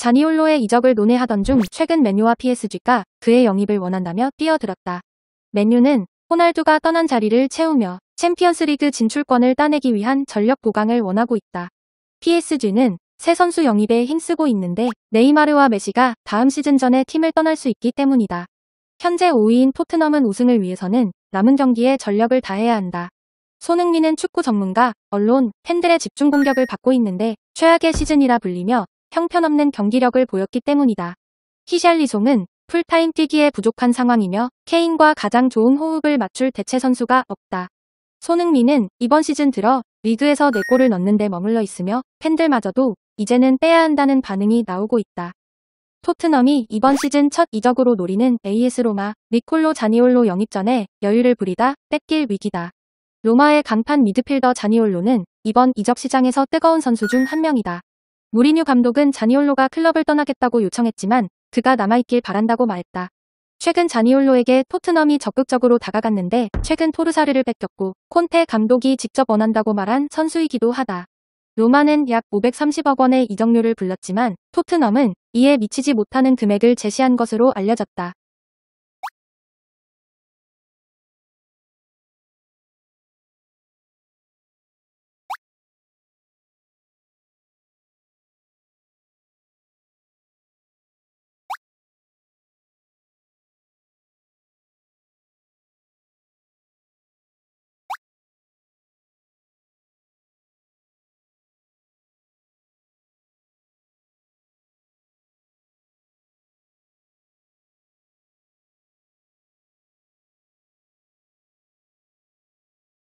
자니올로의 이적을 논의하던 중 최근 맨유와 PSG가 그의 영입을 원한다며 뛰어들었다. 맨유는 호날두가 떠난 자리를 채우며 챔피언스리그 진출권을 따내기 위한 전력 보강을 원하고 있다. PSG는 새 선수 영입에 힘쓰고 있는데 네이마르와 메시가 다음 시즌 전에 팀을 떠날 수 있기 때문이다. 현재 5위인 토트넘은 우승을 위해서는 남은 경기에 전력을 다해야 한다. 손흥민은 축구 전문가, 언론, 팬들의 집중 공격을 받고 있는데 최악의 시즌이라 불리며 형편없는 경기력을 보였기 때문이다. 히샬리송은 풀타임 뛰기에 부족한 상황이며 케인과 가장 좋은 호흡을 맞출 대체 선수가 없다. 손흥민은 이번 시즌 들어 리그에서 4골을 넣는데 머물러 있으며 팬들마저도 이제는 빼야 한다는 반응이 나오고 있다. 토트넘이 이번 시즌 첫 이적으로 노리는 AS 로마 니콜로 자니올로 영입 전에 여유를 부리다 뺏길 위기다. 로마의 강판 미드필더 자니올로는 이번 이적 시장에서 뜨거운 선수 중 한 명이다. 무리뉴 감독은 자니올로가 클럽을 떠나겠다고 요청했지만 그가 남아있길 바란다고 말했다. 최근 자니올로에게 토트넘이 적극적으로 다가갔는데 최근 토르사르를 뺏겼고 콘테 감독이 직접 원한다고 말한 선수이기도 하다. 로마는 약 530억 원의 이적료를 불렀지만 토트넘은 이에 미치지 못하는 금액을 제시한 것으로 알려졌다.